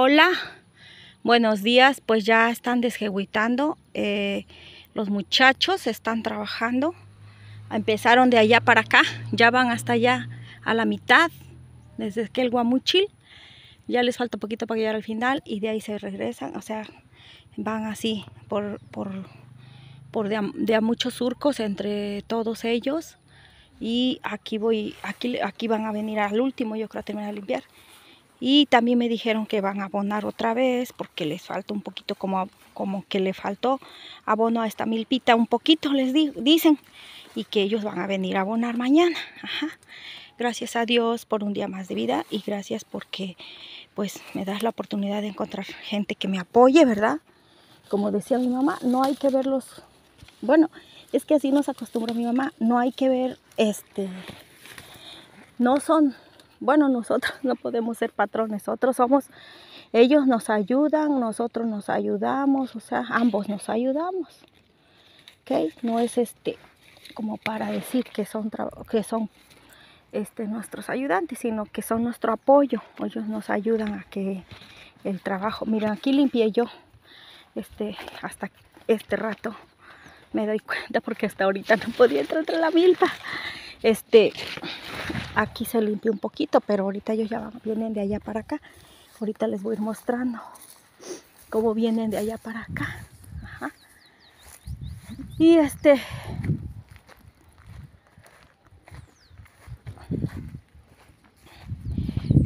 Hola, buenos días. Pues ya están desjeguitando. Eh, los muchachos están trabajando. Empezaron de allá para acá. Ya van hasta allá a la mitad. Desde que el guamuchil. Ya les falta poquito para llegar al final. Y de ahí se regresan. O sea, van así por, por, por de, muchos surcos entre todos ellos. Y aquí voy, aquí, aquí van a venir al último, yo creo, a terminar de limpiar. Y también me dijeron que van a abonar otra vez porque les falta un poquito, como, como que le faltó abono a esta milpita, un poquito les dicen. Y que ellos van a venir a abonar mañana. Gracias a Dios por un día más de vida y gracias porque pues me das la oportunidad de encontrar gente que me apoye, ¿verdad? Como decía mi mamá, no hay que verlos. Bueno, es que así nos acostumbra mi mamá, no hay que ver este no son bueno, nosotros no podemos ser patrones, nosotros somos, ellos nos ayudan, nosotros nos ayudamos, o sea, ambos nos ayudamos. ¿Ok? No es este como para decir que son, que son este, nuestros ayudantes, sino que son nuestro apoyo. Ellos nos ayudan a que el trabajo, miren, aquí limpié yo este, hasta este rato me doy cuenta porque hasta ahorita no podía entrar entre la milpa. Este, aquí se limpió un poquito, pero ahorita ellos ya vienen de allá para acá. Ahorita les voy a ir mostrando cómo vienen de allá para acá. Y este,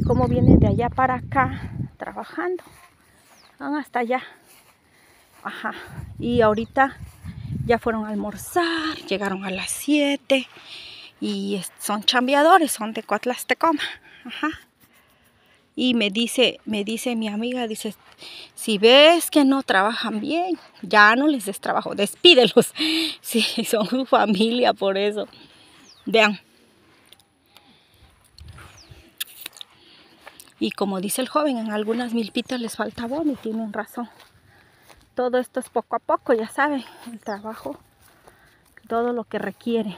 cómo vienen de allá para acá trabajando. Van hasta allá. Ajá. Y ahorita ya fueron a almorzar, llegaron a las 7 y son chambeadores, son de Coatlastecoma. Ajá. Y me dice, me dice mi amiga, dice, si ves que no trabajan bien, ya no les des trabajo, despídelos. si son su familia por eso. Vean. Y como dice el joven, en algunas milpitas les falta bono y tienen razón. Todo esto es poco a poco, ya saben, el trabajo, todo lo que requiere.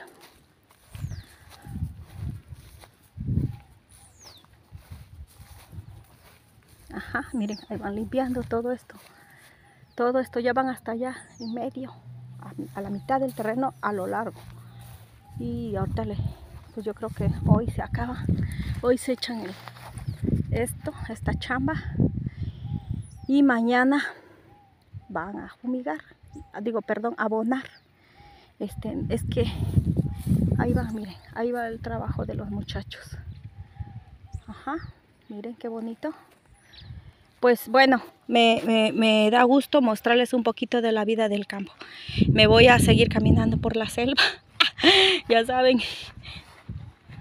Ah, miren, ahí van limpiando todo esto. Todo esto ya van hasta allá, en medio, a, la mitad del terreno, a lo largo. Y ahorita le, pues yo creo que hoy se acaba. Hoy se echan esto, esta chamba. Y mañana van a fumigar, ah, digo, perdón, abonar. Este, es que ahí va, miren, ahí va el trabajo de los muchachos. Ajá, miren qué bonito pues bueno, me, da gusto mostrarles un poquito de la vida del campo. Me voy a seguir caminando por la selva, ya saben.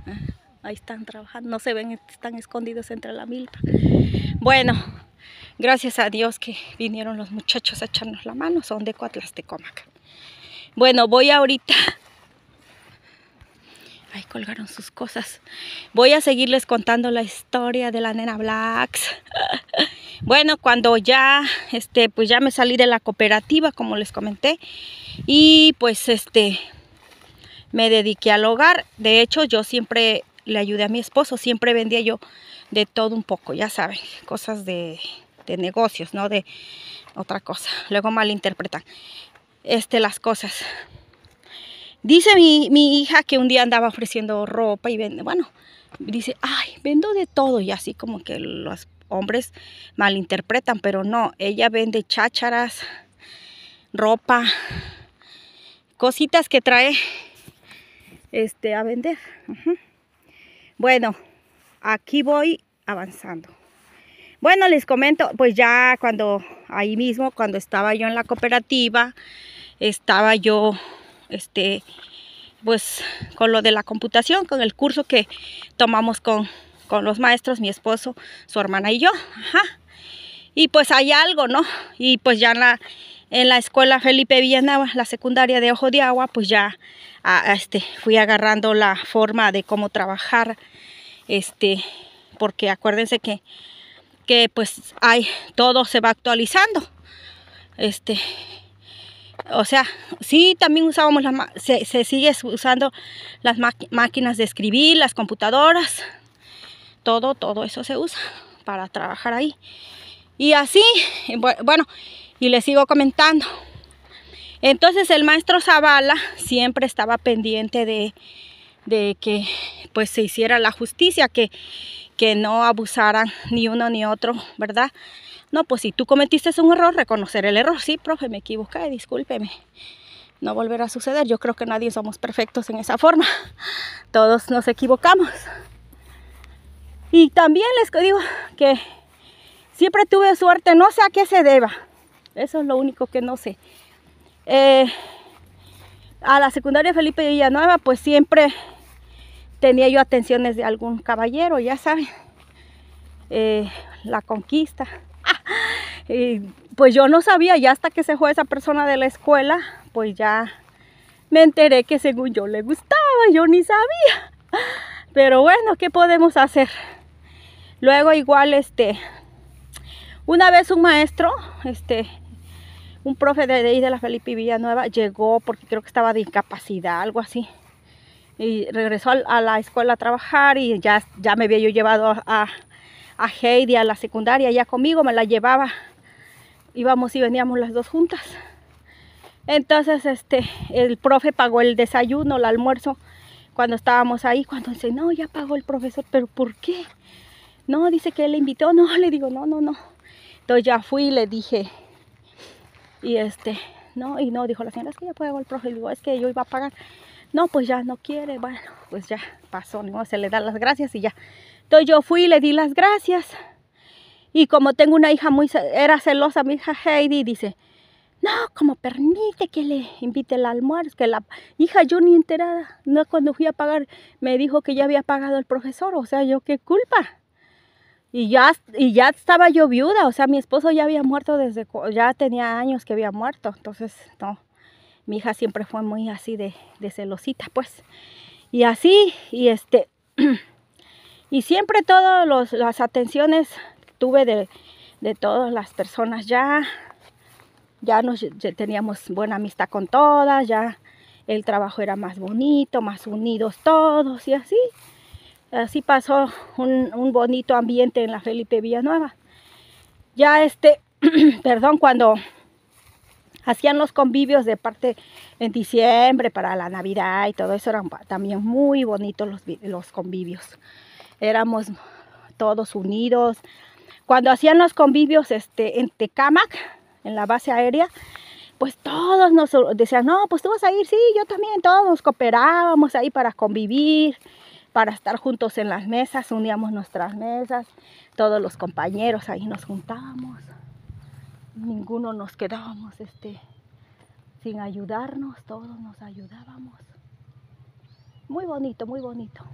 Ah, ahí están trabajando, no se ven, están escondidos entre la milpa. Bueno, gracias a Dios que vinieron los muchachos a echarnos la mano, son de Coatlas Bueno, voy ahorita Ahí colgaron sus cosas. Voy a seguirles contando la historia de la nena Blacks. bueno, cuando ya, este, pues ya me salí de la cooperativa, como les comenté. Y pues este, me dediqué al hogar. De hecho, yo siempre le ayudé a mi esposo. Siempre vendía yo de todo un poco, ya saben. Cosas de, de negocios, no de otra cosa. Luego malinterpretan este, las cosas. Dice mi, mi, hija que un día andaba ofreciendo ropa y vende, bueno, dice, ay, vendo de todo y así como que los hombres malinterpretan, pero no, ella vende chácharas, ropa, cositas que trae este, a vender. Bueno, aquí voy avanzando. Bueno, les comento, pues ya cuando ahí mismo, cuando estaba yo en la cooperativa, estaba yo este, pues con lo de la computación, con el curso que tomamos con, con los maestros, mi esposo, su hermana y yo. Ajá. Y pues hay algo, ¿no? Y pues ya en la, escuela Felipe Villanueva, la secundaria de Ojo de Agua, pues ya este, fui agarrando la forma de cómo trabajar, este, porque acuérdense que, que pues hay, todo se va actualizando. Este, o sea, sí también usábamos, las, se, se, sigue usando las máquinas de escribir, las computadoras, todo, todo eso se usa para trabajar ahí. Y así, bueno, y le sigo comentando. Entonces el maestro Zavala siempre estaba pendiente de, de que pues se hiciera la justicia, que, que no abusaran ni uno ni otro, ¿verdad? No, pues si tú cometiste un error, reconocer el error. Sí, profe, me equivoqué, discúlpeme. No volverá a suceder. Yo creo que nadie somos perfectos en esa forma. Todos nos equivocamos. Y también les digo que siempre tuve suerte, no sé a qué se deba. Eso es lo único que no sé. Eh, a la secundaria Felipe Villanueva, pues siempre tenía yo atenciones de algún caballero, ya saben. Eh, la conquista. pues yo no sabía, ya hasta que se fue esa persona de la escuela, pues ya me enteré que según yo le gustaba, yo ni sabía. Pero bueno, ¿qué podemos hacer? Luego igual este una vez un maestro, este un profe de ahí de la Felipe Villanueva llegó porque creo que estaba de incapacidad, algo así. Y regresó a la escuela a trabajar y ya, ya me había yo llevado a, a Heidi a la secundaria ya conmigo, me la llevaba, íbamos y veníamos las dos juntas. Entonces este, el profe pagó el desayuno, el almuerzo, cuando estábamos ahí, cuando dice, no, ya pagó el profesor, pero ¿por qué? No, dice que él le invitó, no, le digo, no, no, no. Entonces ya fui y le dije, y este, no, y no, dijo la señora, es que ya pagó el profe, digo, es que yo iba a pagar. No, pues ya no quiere, bueno, pues ya pasó, ¿no? se le da las gracias y ya. Entonces yo fui y le di las gracias. Y como tengo una hija muy, era celosa, mi hija Heidi, dice, no, como permite que le invite el almuerzo, que la hija yo ni enterada, no cuando fui a pagar, me dijo que ya había pagado el profesor, o sea, yo qué culpa. Y ya, y ya estaba yo viuda, o sea, mi esposo ya había muerto desde, ya tenía años que había muerto, entonces, no, mi hija siempre fue muy así de, de celosita, pues. Y así, y este... Y siempre todas las atenciones tuve de, todas las personas ya. Ya nos teníamos buena amistad con todas, ya el trabajo era más bonito, más unidos todos y así. Así pasó un, bonito ambiente en la Felipe Villanueva. Ya este, perdón, cuando hacían los convivios de parte en diciembre para la Navidad y todo eso, eran también muy bonitos los, los convivios éramos todos unidos. Cuando hacían los convivios este, en Tecamac, en la base aérea, pues todos nos decían, no, pues tú vas a ir, sí, yo también, todos nos cooperábamos ahí para convivir, para estar juntos en las mesas, uníamos nuestras mesas, todos los compañeros ahí nos juntábamos, ninguno nos quedábamos este, sin ayudarnos, todos nos ayudábamos. Muy bonito, muy bonito.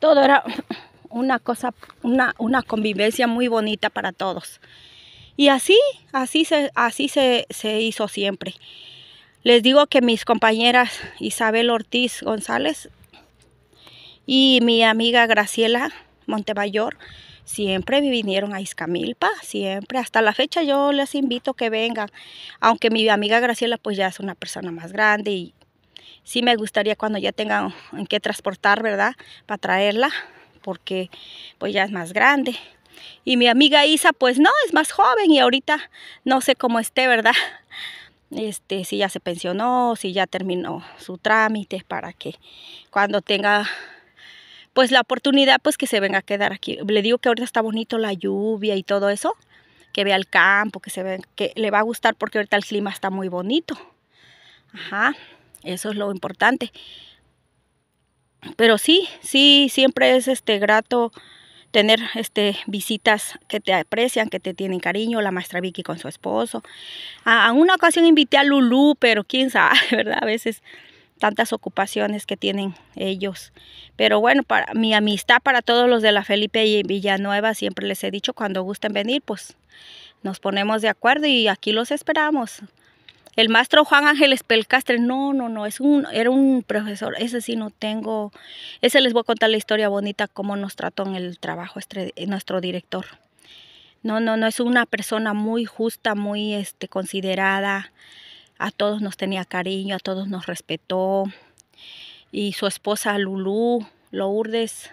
Todo era una cosa, una, convivencia muy bonita para todos. Y así, así se, así se, hizo siempre. Les digo que mis compañeras Isabel Ortiz González y mi amiga Graciela Montemayor siempre vinieron a Iscamilpa, siempre. Hasta la fecha yo les invito que vengan, aunque mi amiga Graciela pues ya es una persona más grande y sí me gustaría cuando ya tenga en qué transportar, ¿verdad? Para traerla, porque pues ya es más grande. Y mi amiga Isa, pues no, es más joven y ahorita no sé cómo esté, ¿verdad? Este, si ya se pensionó, si ya terminó su trámite para que cuando tenga pues la oportunidad pues que se venga a quedar aquí. Le digo que ahorita está bonito la lluvia y todo eso, que vea el campo, que se ve, que le va a gustar porque ahorita el clima está muy bonito. Ajá. Eso es lo importante. Pero sí, sí, siempre es este grato tener este, visitas que te aprecian, que te tienen cariño, la maestra Vicky con su esposo. A, una ocasión invité a lulu pero quién sabe, ¿verdad? A veces tantas ocupaciones que tienen ellos. Pero bueno, para mi amistad para todos los de la Felipe y Villanueva, siempre les he dicho, cuando gusten venir, pues nos ponemos de acuerdo y aquí los esperamos. El maestro Juan Ángel Pelcastre, no, no, no, es un, era un profesor, ese sí no tengo, ese les voy a contar la historia bonita, cómo nos trató en el trabajo este, eh, nuestro director. No, no, no, es una persona muy justa, muy este, considerada, a todos nos tenía cariño, a todos nos respetó. Y su esposa Lulú, Lourdes,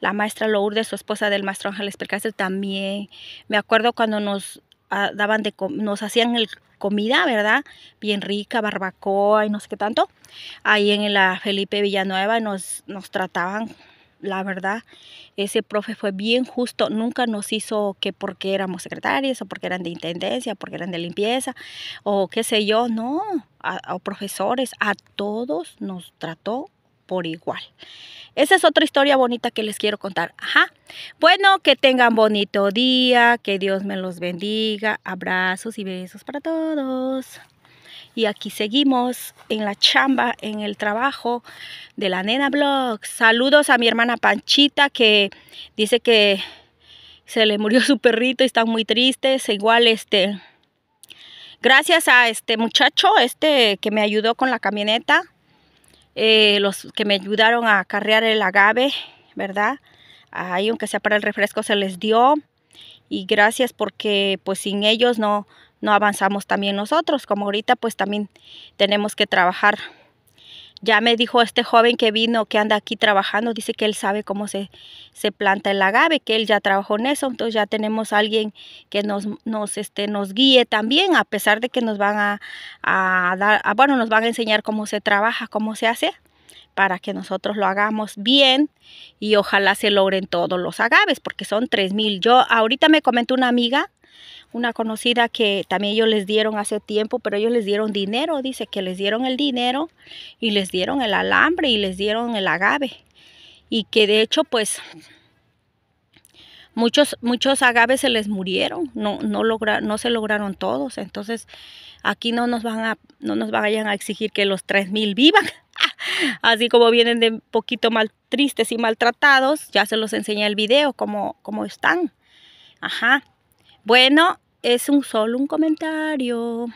la maestra Lourdes, su esposa del maestro Ángel Pelcastre también. Me acuerdo cuando nos ah, daban de nos hacían el comida, ¿verdad? Bien rica, barbacoa y no sé qué tanto. Ahí en la Felipe Villanueva nos, nos trataban la verdad, ese profe fue bien justo, nunca nos hizo que porque éramos secretarios o porque eran de intendencia, porque eran de limpieza o qué sé yo, no, a, a profesores, a todos nos trató por igual. Esa es otra historia bonita que les quiero contar. Ajá. Bueno, que tengan bonito día, que Dios me los bendiga. Abrazos y besos para todos. Y aquí seguimos en la chamba, en el trabajo de la Nena Blog. Saludos a mi hermana Panchita que dice que se le murió su perrito y están muy tristes. Igual este gracias a este muchacho este que me ayudó con la camioneta eh, los que me ayudaron a carrear el agave, ¿verdad? Ahí aunque sea para el refresco se les dio y gracias porque pues sin ellos no, no avanzamos también nosotros, como ahorita pues también tenemos que trabajar ya me dijo este joven que vino, que anda aquí trabajando, dice que él sabe cómo se, se planta el agave, que él ya trabajó en eso, entonces ya tenemos a alguien que nos, nos, este, nos guíe también, a pesar de que nos van a, dar, bueno, nos van a enseñar cómo se trabaja, cómo se hace, para que nosotros lo hagamos bien y ojalá se logren todos los agaves, porque son 3.000. Yo ahorita me comentó una amiga una conocida que también ellos les dieron hace tiempo, pero ellos les dieron dinero, dice que les dieron el dinero y les dieron el alambre y les dieron el agave. Y que de hecho, pues, muchos, muchos agaves se les murieron, no, no, no se lograron todos. Entonces, aquí no nos van a, no nos vayan a exigir que los 3.000 vivan. Así como vienen de un poquito mal tristes y maltratados, ya se los enseñé el video, cómo, cómo están. Ajá. Bueno, es un solo un comentario.